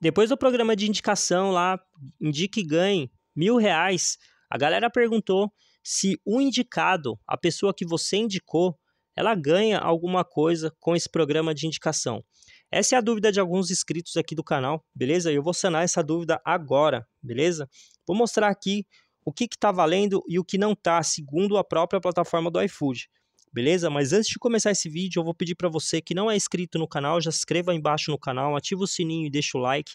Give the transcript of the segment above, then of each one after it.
Depois do programa de indicação lá, indique e ganhe mil reais, a galera perguntou se o indicado, a pessoa que você indicou, ela ganha alguma coisa com esse programa de indicação. Essa é a dúvida de alguns inscritos aqui do canal, beleza? Eu vou sanar essa dúvida agora, beleza? Vou mostrar aqui o que está valendo e o que não está, segundo a própria plataforma do iFood beleza? Mas antes de começar esse vídeo, eu vou pedir para você que não é inscrito no canal, já se inscreva aí embaixo no canal, ativa o sininho e deixa o like.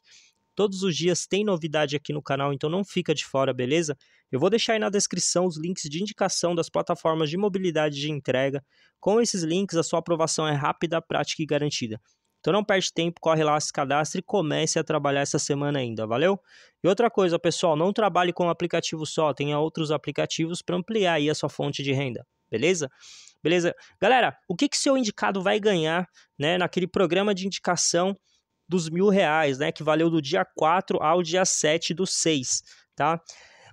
Todos os dias tem novidade aqui no canal, então não fica de fora, beleza? Eu vou deixar aí na descrição os links de indicação das plataformas de mobilidade de entrega. Com esses links, a sua aprovação é rápida, prática e garantida. Então não perde tempo, corre lá, se cadastre e comece a trabalhar essa semana ainda, valeu? E outra coisa, pessoal, não trabalhe com um aplicativo só, tenha outros aplicativos para ampliar aí a sua fonte de renda, beleza? Beleza? Galera, o que, que seu indicado vai ganhar né, naquele programa de indicação dos mil reais, né? Que valeu do dia 4 ao dia 7 do 6, tá?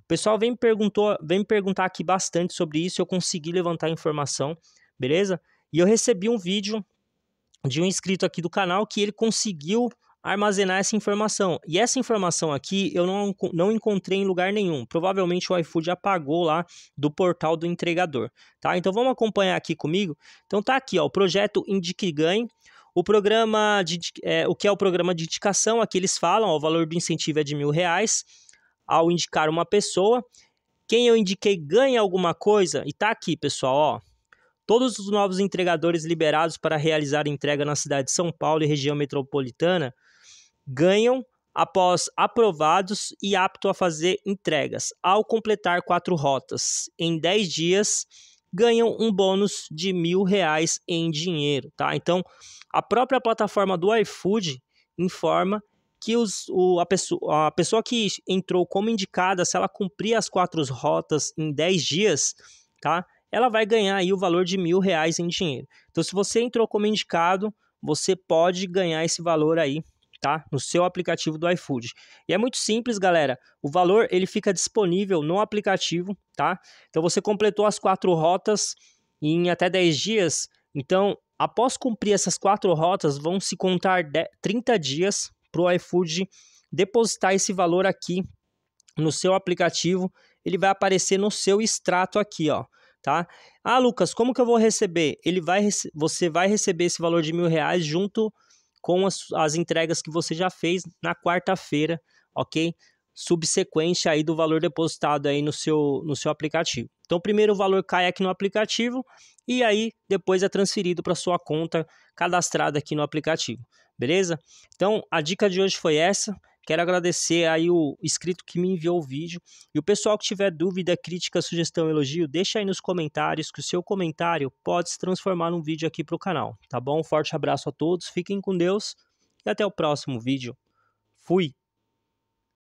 O pessoal vem me, perguntou, vem me perguntar aqui bastante sobre isso, eu consegui levantar informação, beleza? E eu recebi um vídeo de um inscrito aqui do canal que ele conseguiu armazenar essa informação. E essa informação aqui eu não, não encontrei em lugar nenhum. Provavelmente o iFood apagou lá do portal do entregador, tá? Então vamos acompanhar aqui comigo. Então tá aqui, ó, o projeto Indique Ganhe. O programa de, é, o que é o programa de indicação? Aqui eles falam, ó, o valor do incentivo é de mil reais ao indicar uma pessoa. Quem eu indiquei ganha alguma coisa e tá aqui, pessoal, ó. Todos os novos entregadores liberados para realizar entrega na cidade de São Paulo e região metropolitana ganham após aprovados e apto a fazer entregas. Ao completar quatro rotas em 10 dias, ganham um bônus de mil reais em dinheiro, tá? Então, a própria plataforma do iFood informa que os, o, a, pessoa, a pessoa que entrou como indicada, se ela cumprir as quatro rotas em 10 dias, tá? ela vai ganhar aí o valor de mil reais em dinheiro. Então, se você entrou como indicado, você pode ganhar esse valor aí, tá? No seu aplicativo do iFood. E é muito simples, galera. O valor ele fica disponível no aplicativo, tá? Então, você completou as quatro rotas em até 10 dias. Então, após cumprir essas quatro rotas, vão se contar 30 dias para o iFood depositar esse valor aqui no seu aplicativo. Ele vai aparecer no seu extrato aqui, ó tá? Ah, Lucas, como que eu vou receber? Ele vai, você vai receber esse valor de mil reais junto com as, as entregas que você já fez na quarta-feira, ok? Subsequente aí do valor depositado aí no seu, no seu aplicativo. Então, primeiro o valor cai aqui no aplicativo e aí depois é transferido para sua conta cadastrada aqui no aplicativo, beleza? Então, a dica de hoje foi essa. Quero agradecer aí o inscrito que me enviou o vídeo. E o pessoal que tiver dúvida, crítica, sugestão, elogio, deixa aí nos comentários que o seu comentário pode se transformar num vídeo aqui para o canal, tá bom? Um forte abraço a todos, fiquem com Deus e até o próximo vídeo. Fui!